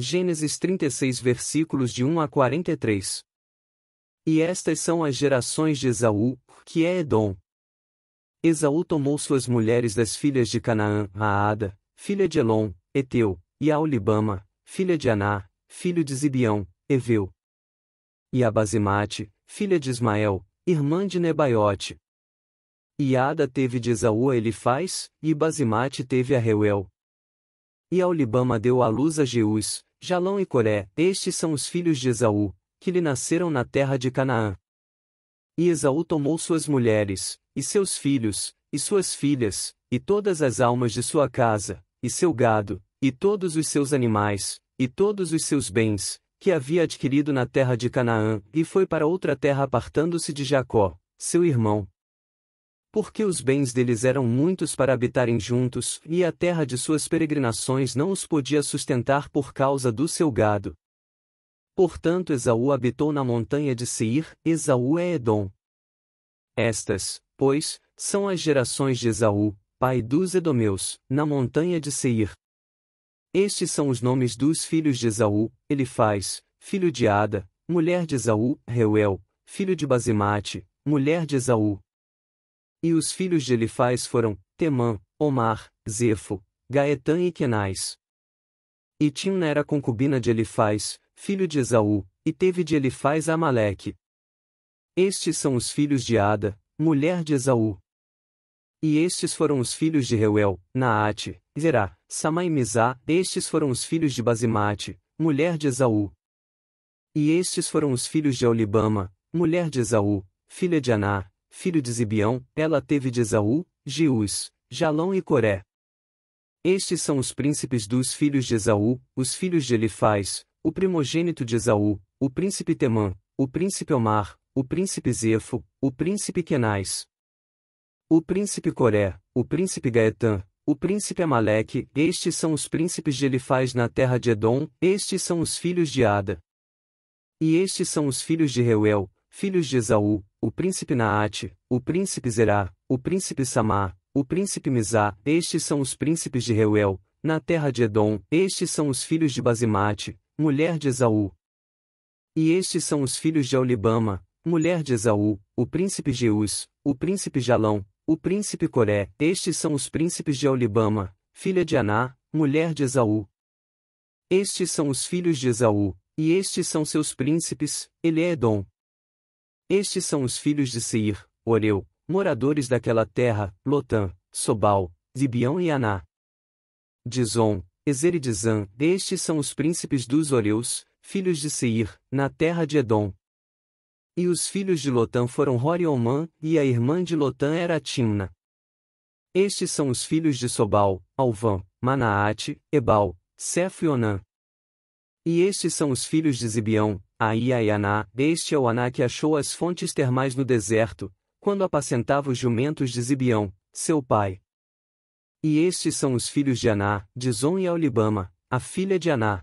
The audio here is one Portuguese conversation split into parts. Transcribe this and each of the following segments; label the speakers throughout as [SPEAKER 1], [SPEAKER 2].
[SPEAKER 1] Gênesis 36, versículos de 1 a 43. E estas são as gerações de Esaú, que é Edom. Esaú tomou suas mulheres das filhas de Canaã, a Ada, filha de Elon, Eteu, e a Olibama, filha de Aná, filho de Zibião, Eveu. E a Basimate, filha de Ismael, irmã de Nebaiote. E Ada teve de Esaú a Elifaz, e Basimate teve a Reuel. E a Olibama deu à luz a Jeus, Jalão e Coré, estes são os filhos de Esaú, que lhe nasceram na terra de Canaã. E Esaú tomou suas mulheres, e seus filhos, e suas filhas, e todas as almas de sua casa, e seu gado, e todos os seus animais, e todos os seus bens, que havia adquirido na terra de Canaã, e foi para outra terra apartando-se de Jacó, seu irmão porque os bens deles eram muitos para habitarem juntos, e a terra de suas peregrinações não os podia sustentar por causa do seu gado. Portanto, Esaú habitou na montanha de Seir, Esaú é Edom. Estas, pois, são as gerações de Esaú, pai dos Edomeus, na montanha de Seir. Estes são os nomes dos filhos de Esaú, ele faz, filho de Ada, mulher de Esaú, Reuel, filho de Basimate, mulher de Esaú, e os filhos de Elifaz foram, Temã, Omar, Zefo, Gaetã e Kenais. E Timna era concubina de Elifaz, filho de Esaú, e teve de Elifaz Amaleque. Estes são os filhos de Ada, mulher de Esaú. E estes foram os filhos de Reuel, Naate, Zerá, Samá e Mizá, estes foram os filhos de Basimate, mulher de Esaú. E estes foram os filhos de Olibama, mulher de Esaú, filha de Aná, filho de Zibião, ela teve de Esaú, Jeus, Jalão e Coré. Estes são os príncipes dos filhos de Esaú, os filhos de Elifaz, o primogênito de Esaú, o príncipe Temã, o príncipe Omar, o príncipe Zefo, o príncipe Kenais. O príncipe Coré, o príncipe Gaetã, o príncipe Amaleque, estes são os príncipes de Elifaz na terra de Edom, estes são os filhos de Ada. E estes são os filhos de Reuel, filhos de Esaú, o príncipe Naate, o príncipe Zerá, o príncipe Samá, o príncipe Mizá, estes são os príncipes de Reuel, na terra de Edom, estes são os filhos de Basimate, mulher de Esaú. E estes são os filhos de Olibama, mulher de Esaú, o príncipe Jeus, o príncipe Jalão, o príncipe Coré, estes são os príncipes de Olibama, filha de Aná, mulher de Esaú. Estes são os filhos de Esaú, e estes são seus príncipes, ele é Edom. Estes são os filhos de Seir, Oreu, moradores daquela terra, Lotã, Sobal, Zibião e Aná. Dizon, Ezer e Dizan, estes são os príncipes dos Oreus, filhos de Seir, na terra de Edom. E os filhos de Lotã foram Horiomã, e a irmã de Lotã era Timna. Estes são os filhos de Sobal, Alvã, Manaate, Ebal, Cefo e Onã. E estes são os filhos de Zibião, Aí Aná, este é o Aná que achou as fontes termais no deserto, quando apacentava os jumentos de Zibião, seu pai. E estes são os filhos de Aná, Dizon e Aulibama, a filha de Aná.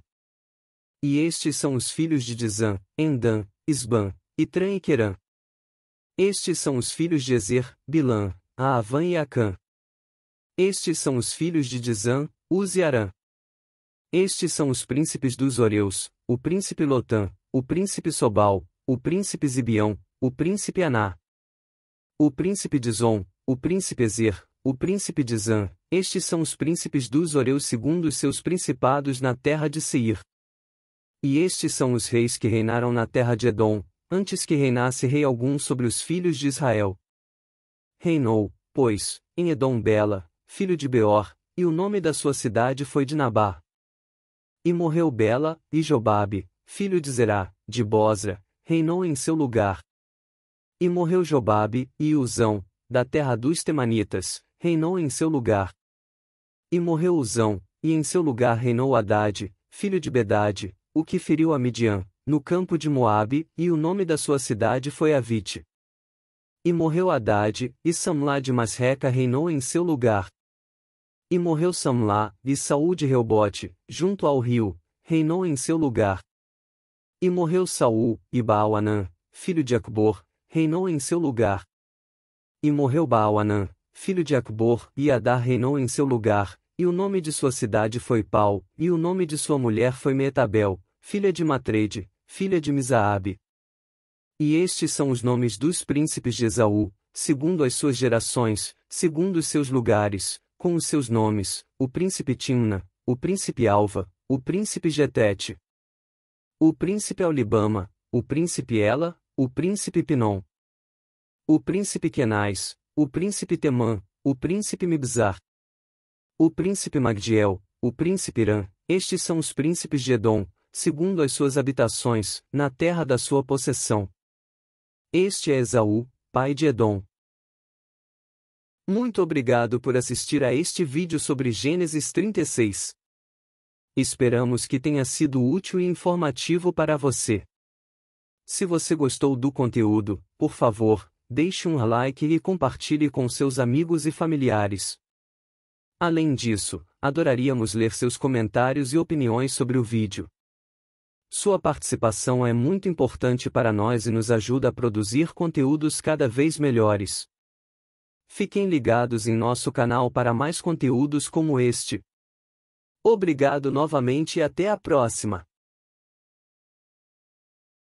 [SPEAKER 1] E estes são os filhos de Dizan, Endan, Isban, Itran e Querã. Estes são os filhos de Ezer, Bilã, Aavan e Acã. Estes são os filhos de Dizan, Uz e Arã. Estes são os príncipes dos Oreus, o príncipe Lotan, o príncipe Sobal, o príncipe Zibião, o príncipe Aná, o príncipe de Zon, o príncipe Ezer, o príncipe de Zan, estes são os príncipes dos Oreus segundo os seus principados na terra de Seir. E estes são os reis que reinaram na terra de Edom, antes que reinasse rei algum sobre os filhos de Israel. Reinou, pois, em Edom Bela, filho de Beor, e o nome da sua cidade foi Dinabá. E morreu Bela, e Jobabe, filho de Zerá, de Bosra, reinou em seu lugar. E morreu Jobabe, e Uzão, da terra dos Temanitas, reinou em seu lugar. E morreu Uzão, e em seu lugar reinou Haddad, filho de Bedade, o que feriu a Midian, no campo de Moabe, e o nome da sua cidade foi Avite. E morreu Haddad, e Samlá de Masreca reinou em seu lugar. E morreu Samlá, e Saúl de Reubote, junto ao rio, reinou em seu lugar. E morreu Saul, e Baal-Anã, filho de Acbor, reinou em seu lugar. E morreu Baal-Anã, filho de Acbor, e Adar reinou em seu lugar, e o nome de sua cidade foi Pau, e o nome de sua mulher foi Metabel, filha de Matrede, filha de Misaabe. E estes são os nomes dos príncipes de Esaú, segundo as suas gerações, segundo os seus lugares, com os seus nomes, o príncipe Timna, o príncipe Alva, o príncipe Getete, o príncipe Alibama, o príncipe Ela, o príncipe Pinon, o príncipe Kenais, o príncipe Temã, o príncipe Mibzar, o príncipe Magdiel, o príncipe Irã, estes são os príncipes de Edom, segundo as suas habitações, na terra da sua possessão. Este é Esaú, pai de Edom. Muito obrigado por assistir a este vídeo sobre Gênesis 36. Esperamos que tenha sido útil e informativo para você. Se você gostou do conteúdo, por favor, deixe um like e compartilhe com seus amigos e familiares. Além disso, adoraríamos ler seus comentários e opiniões sobre o vídeo. Sua participação é muito importante para nós e nos ajuda a produzir conteúdos cada vez melhores. Fiquem ligados em nosso canal para mais conteúdos como este. Obrigado novamente e até a próxima!